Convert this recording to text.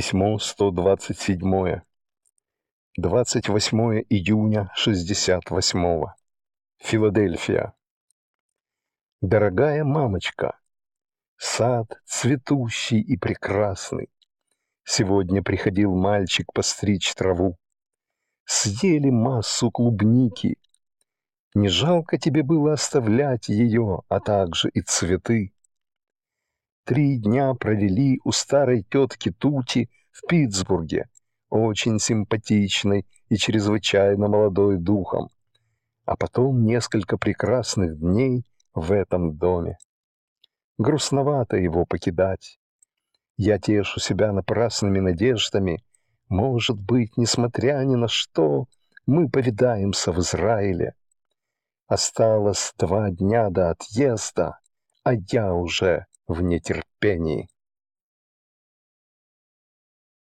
Письмо 127. 28 июня 68. -го. Филадельфия. Дорогая мамочка, сад цветущий и прекрасный. Сегодня приходил мальчик постричь траву. Съели массу клубники. Не жалко тебе было оставлять ее, а также и цветы три дня провели у старой тетки Тути в Питтсбурге, очень симпатичной и чрезвычайно молодой духом, а потом несколько прекрасных дней в этом доме. Грустновато его покидать. Я тешу себя напрасными надеждами. Может быть, несмотря ни на что, мы повидаемся в Израиле. Осталось два дня до отъезда, а я уже в нетерпении.